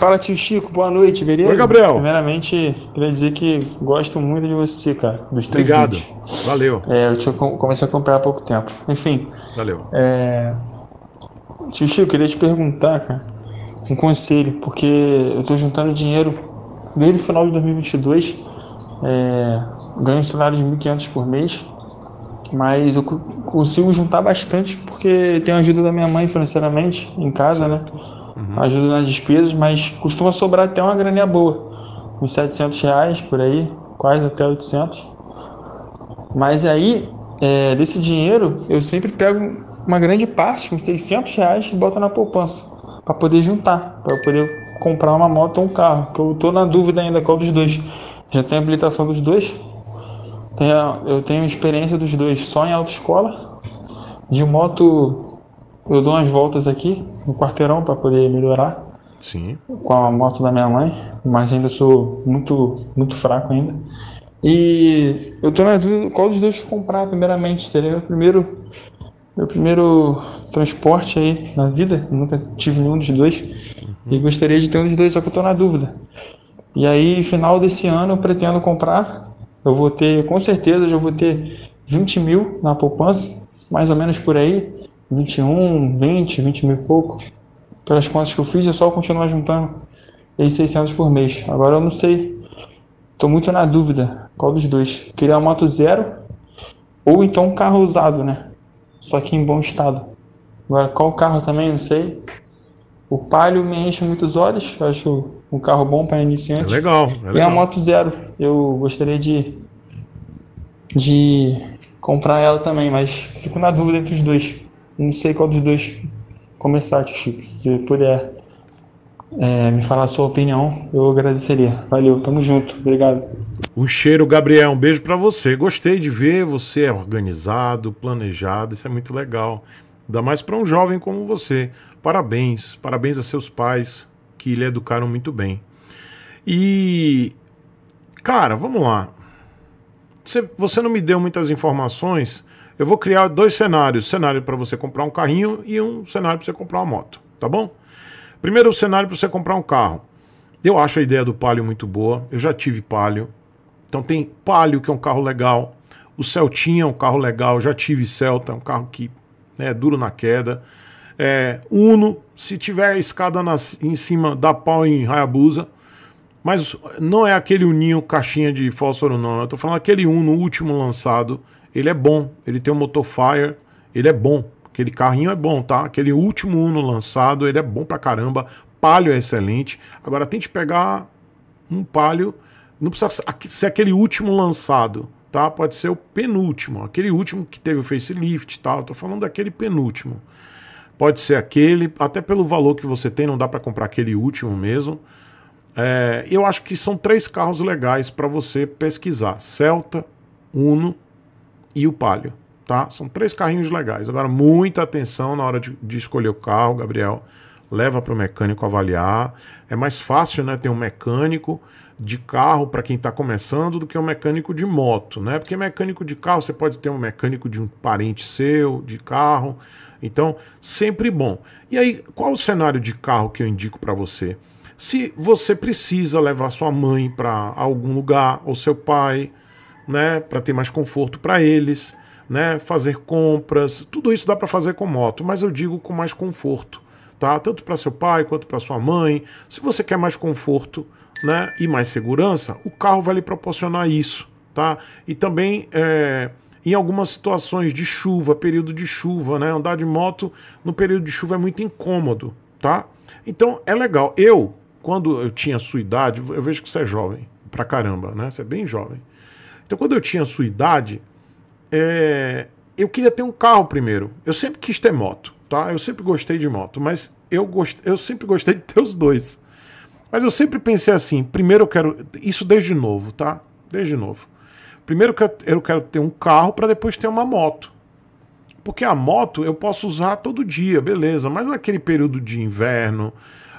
Fala, tio Chico, boa noite, beleza? Oi, Gabriel. Primeiramente, queria dizer que gosto muito de você, cara, dos Obrigado, vídeos. valeu. É, eu te, comecei a comprar há pouco tempo. Enfim. Valeu. É... Tio Chico, queria te perguntar, cara, um conselho, porque eu tô juntando dinheiro desde o final de 2022, é... ganho um salário de 1.500 por mês, mas eu consigo juntar bastante porque tenho a ajuda da minha mãe financeiramente em casa, né? uhum. ajuda nas despesas, mas costuma sobrar até uma graninha boa, uns 700 reais por aí, quase até 800. Mas aí, é, desse dinheiro, eu sempre pego uma grande parte, uns 600 reais, e boto na poupança, para poder juntar, para poder comprar uma moto ou um carro, que eu tô na dúvida ainda qual dos dois. Já tenho habilitação dos dois, eu tenho experiência dos dois só em autoescola. De moto eu dou umas voltas aqui no quarteirão para poder melhorar. Sim. Com a moto da minha mãe, mas ainda sou muito, muito fraco ainda. E eu tô na dúvida qual dos dois comprar primeiramente. Seria o primeiro, meu primeiro transporte aí na vida. Eu nunca tive nenhum dos dois. Uhum. E gostaria de ter um dos dois, só que eu tô na dúvida. E aí, final desse ano, eu pretendo comprar. Eu vou ter, com certeza, já vou ter 20 mil na poupança, mais ou menos por aí. 21, 20, 20 mil e pouco. Pelas contas que eu fiz, é só continuar juntando esses 600 por mês. Agora eu não sei. Estou muito na dúvida. Qual dos dois? Queria uma moto zero ou então um carro usado, né? Só que em bom estado. Agora, qual carro também, não sei. O Palio me enche muitos olhos. Eu acho um carro bom para iniciante. É legal, é legal. E a moto zero. Eu gostaria de, de comprar ela também, mas fico na dúvida entre os dois. Não sei qual dos dois começar, Chico. Se puder é, me falar a sua opinião, eu agradeceria. Valeu, tamo junto, obrigado. Um cheiro, Gabriel, um beijo para você. Gostei de ver, você organizado, planejado, isso é muito legal. Ainda mais para um jovem como você. Parabéns, parabéns a seus pais que lhe educaram muito bem. E, cara, vamos lá. Você não me deu muitas informações eu vou criar dois cenários: cenário para você comprar um carrinho e um cenário para você comprar uma moto, tá bom? Primeiro cenário para você comprar um carro. Eu acho a ideia do Palio muito boa. Eu já tive Palio. Então tem Palio, que é um carro legal. O Celtinha é um carro legal. Eu já tive Celta, é um carro que né, é duro na queda. É, Uno, se tiver escada em cima, dá pau em Hayabusa. Mas não é aquele Uninho caixinha de fósforo, não. Eu tô falando aquele Uno último lançado, ele é bom. Ele tem um motor Fire, ele é bom. Aquele carrinho é bom, tá? Aquele último Uno lançado, ele é bom pra caramba. Palio é excelente. Agora tente pegar um Palio, não precisa ser aquele último lançado, tá? Pode ser o penúltimo, aquele último que teve o facelift e tá? tal. Tô falando daquele penúltimo. Pode ser aquele, até pelo valor que você tem, não dá para comprar aquele último mesmo. É, eu acho que são três carros legais para você pesquisar: Celta, Uno e o Palio. Tá? São três carrinhos legais. Agora, muita atenção na hora de, de escolher o carro, Gabriel. Leva para o mecânico avaliar. É mais fácil né, ter um mecânico de carro para quem está começando do que um mecânico de moto, né? Porque mecânico de carro você pode ter um mecânico de um parente seu, de carro. Então, sempre bom. E aí, qual o cenário de carro que eu indico para você? Se você precisa levar sua mãe para algum lugar, ou seu pai, né, para ter mais conforto para eles, né, fazer compras, tudo isso dá para fazer com moto, mas eu digo com mais conforto, tá? Tanto para seu pai quanto para sua mãe. Se você quer mais conforto, né, e mais segurança, o carro vai lhe proporcionar isso, tá? E também é, em algumas situações de chuva, período de chuva, né, andar de moto no período de chuva é muito incômodo, tá? Então é legal. Eu quando eu tinha sua idade, eu vejo que você é jovem pra caramba, né? Você é bem jovem. Então, quando eu tinha a sua idade, é, eu queria ter um carro primeiro. Eu sempre quis ter moto, tá? Eu sempre gostei de moto, mas eu, gost... eu sempre gostei de ter os dois. Mas eu sempre pensei assim: primeiro eu quero. Isso desde novo, tá? Desde novo. Primeiro eu quero ter um carro para depois ter uma moto. Porque a moto eu posso usar todo dia, beleza, mas naquele período de inverno,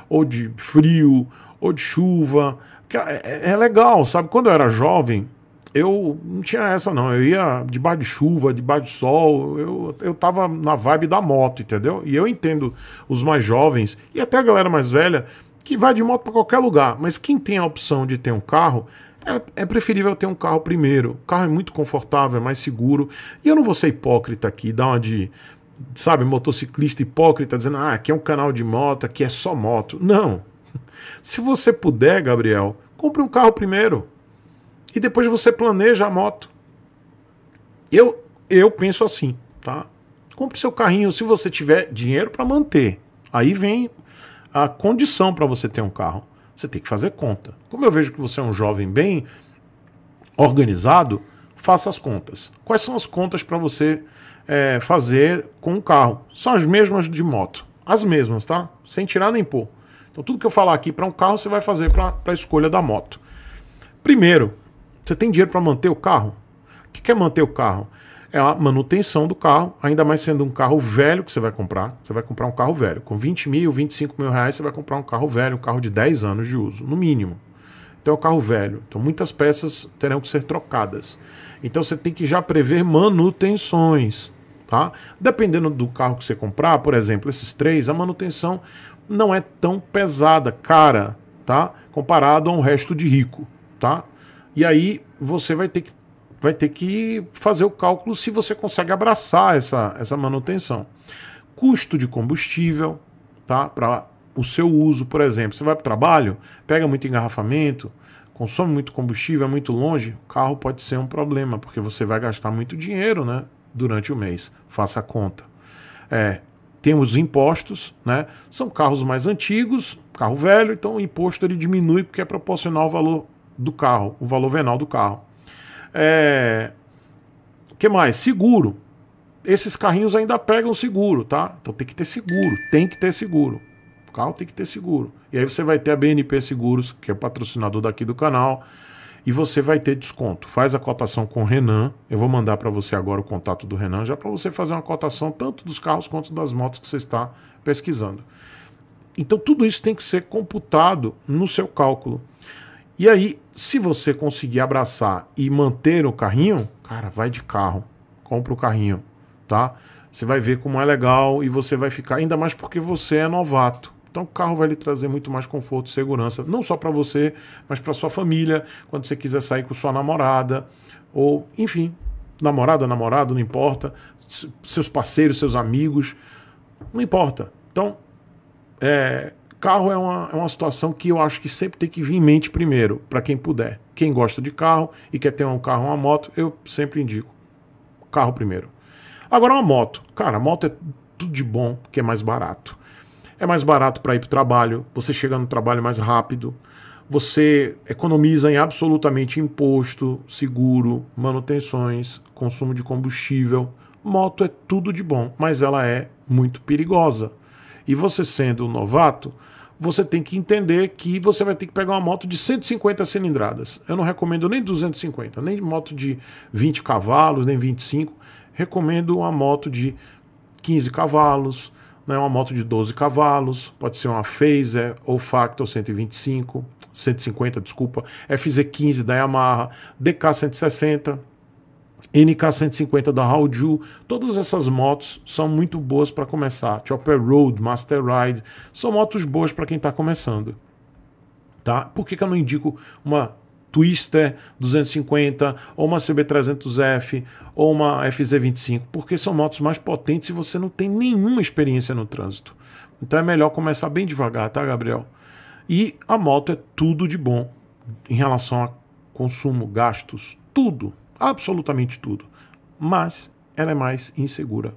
ou de frio, ou de chuva. É, é, é legal, sabe? Quando eu era jovem, eu não tinha essa, não. Eu ia debaixo de chuva, debaixo de sol. Eu, eu tava na vibe da moto, entendeu? E eu entendo os mais jovens e até a galera mais velha que vai de moto para qualquer lugar. Mas quem tem a opção de ter um carro, é, é, preferível ter um carro primeiro. O carro é muito confortável, é mais seguro. E eu não vou ser hipócrita aqui, dar uma de. Sabe, motociclista hipócrita dizendo, ah, aqui é um canal de moto, aqui é só moto. Não. Se você puder, Gabriel, compre um carro primeiro e depois você planeja a moto. Eu, eu penso assim, tá? Compre seu carrinho se você tiver dinheiro para manter. Aí vem a condição para você ter um carro. Você tem que fazer conta. Como eu vejo que você é um jovem bem organizado, faça as contas. Quais são as contas para você é, fazer com o carro? São as mesmas de moto. As mesmas, tá? Sem tirar nem pôr. Então, tudo que eu falar aqui para um carro, você vai fazer para a escolha da moto. Primeiro, você tem dinheiro para manter o carro? O que é manter o carro? É a manutenção do carro, ainda mais sendo um carro velho que você vai comprar. Você vai comprar um carro velho. Com 20 mil, 25 mil reais, você vai comprar um carro velho, um carro de 10 anos de uso, no mínimo. Então é um carro velho. Então muitas peças terão que ser trocadas. Então você tem que já prever manutenções. Tá? Dependendo do carro que você comprar, por exemplo, esses três, a manutenção não é tão pesada, cara, tá? Comparado a um resto de rico, tá? E aí você vai ter que, vai ter que fazer o cálculo se você consegue abraçar essa, essa manutenção. Custo de combustível, tá? Para o seu uso, por exemplo, você vai para o trabalho, pega muito engarrafamento, consome muito combustível, é muito longe, o carro pode ser um problema, porque você vai gastar muito dinheiro, né? Durante o mês, faça a conta. É, os impostos, né? São carros mais antigos, carro velho, então o imposto ele diminui porque é proporcional ao valor do carro, o valor venal do carro. É... que mais? Seguro. Esses carrinhos ainda pegam seguro, tá? Então tem que ter seguro, tem que ter seguro. O carro tem que ter seguro. E aí você vai ter a BNP Seguros, que é patrocinador daqui do canal, e você vai ter desconto. Faz a cotação com o Renan. Eu vou mandar para você agora o contato do Renan, já para você fazer uma cotação tanto dos carros quanto das motos que você está pesquisando. Então tudo isso tem que ser computado no seu cálculo. E aí, se você conseguir abraçar e manter o carrinho, cara, vai de carro, compra o carrinho, tá? Você vai ver como é legal e você vai ficar, ainda mais porque você é novato. Então o carro vai lhe trazer muito mais conforto e segurança, não só para você, mas para sua família, quando você quiser sair com sua namorada, ou enfim, namorada, namorado, não importa, seus parceiros, seus amigos, não importa. Então, é, Carro é uma, é uma situação que eu acho que sempre tem que vir em mente primeiro, para quem puder. Quem gosta de carro e quer ter um carro, uma moto, eu sempre indico. Carro primeiro. Agora, uma moto. Cara, moto é tudo de bom, que é mais barato. É mais barato para ir para o trabalho, você chega no trabalho mais rápido, você economiza em absolutamente imposto, seguro, manutenções, consumo de combustível. Moto é tudo de bom, mas ela é muito perigosa. E você sendo um novato, você tem que entender que você vai ter que pegar uma moto de 150 cilindradas. Eu não recomendo nem 250, nem moto de 20 cavalos, nem 25. Recomendo uma moto de 15 cavalos, né, uma moto de 12 cavalos, pode ser uma Phaser ou Factor 125, 150, desculpa, FZ15 da Yamaha, DK 160, NK150 da Haoju, todas essas motos são muito boas para começar. Chopper Road, Master Ride, são motos boas para quem está começando. Tá? Por que, que eu não indico uma Twister 250 ou uma CB300F ou uma FZ25? Porque são motos mais potentes e você não tem nenhuma experiência no trânsito. Então é melhor começar bem devagar, tá, Gabriel? E a moto é tudo de bom em relação a consumo, gastos, tudo, absolutamente tudo, mas ela é mais insegura.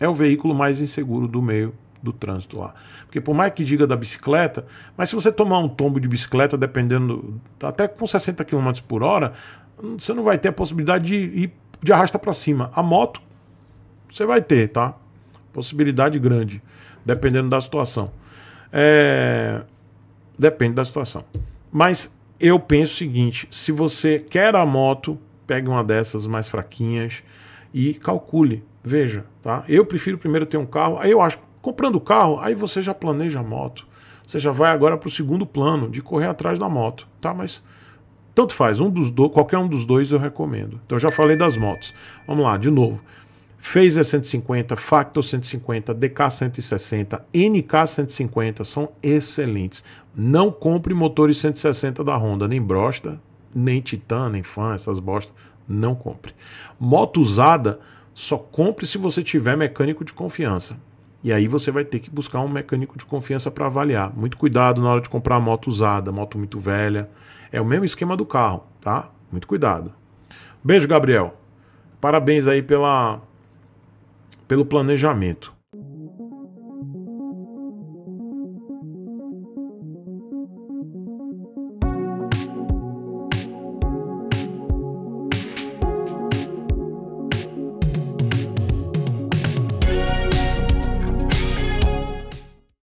É o veículo mais inseguro do meio do trânsito lá. Porque por mais que diga da bicicleta, mas se você tomar um tombo de bicicleta, dependendo, até com 60 km por hora, você não vai ter a possibilidade de ir de arrasta para cima. A moto, você vai ter, tá? Possibilidade grande, dependendo da situação. É... Depende da situação. Mas eu penso o seguinte: se você quer a moto, pegue uma dessas mais fraquinhas e calcule. Veja, tá? Eu prefiro primeiro ter um carro, aí eu acho, comprando o carro, aí você já planeja a moto. Você já vai agora para o segundo plano de correr atrás da moto, tá? Mas tanto faz, um dos do, qualquer um dos dois eu recomendo. Então eu já falei das motos. Vamos lá, de novo. Phaser 150, Factor 150, DK 160, NK 150 são excelentes. Não compre motores 160 da Honda, nem Brosta, nem Titan, nem Fan, essas bostas, não compre. Moto usada, só compre se você tiver mecânico de confiança. E aí você vai ter que buscar um mecânico de confiança para avaliar. Muito cuidado na hora de comprar moto usada, moto muito velha. É o mesmo esquema do carro, tá? Muito cuidado. Beijo, Gabriel. Parabéns aí pela pelo planejamento.